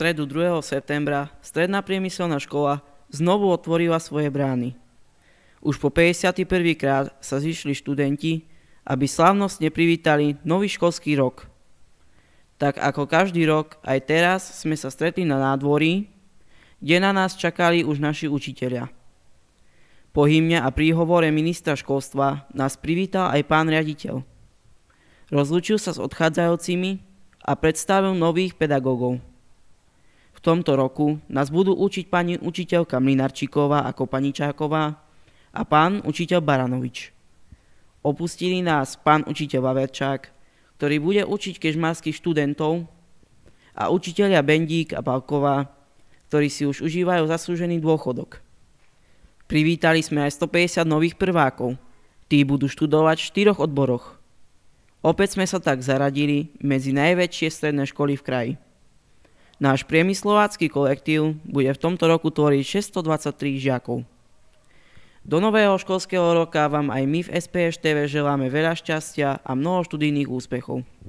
stredu 2. septembra Stredná priemyselná škola znovu otvorila svoje brány. Už po 51. krát sa zišli študenti, aby slávnostne privítali nový školský rok. Tak ako každý rok, aj teraz sme sa stretli na nádvorí, kde na nás čakali už naši učiteľia. Po hymne a príhovore ministra školstva nás privítal aj pán riaditeľ. Rozlučil sa s odchádzajúcimi a predstavil nových pedagógov tomto roku nás budú učiť pani učiteľka Mlinarčíková a Čáková a pán učiteľ Baranovič. Opustili nás pán učiteľ Vaverčák, ktorý bude učiť kežmarských študentov a učiteľia Bendík a Balková, ktorí si už užívajú zaslúžený dôchodok. Privítali sme aj 150 nových prvákov. Tí budú študovať v štyroch odboroch. Opäť sme sa tak zaradili medzi najväčšie stredné školy v kraji. Náš priemyslovácky kolektív bude v tomto roku tvoriť 623 žiakov. Do nového školského roka vám aj my v SPS TV želáme veľa šťastia a mnoho študijných úspechov.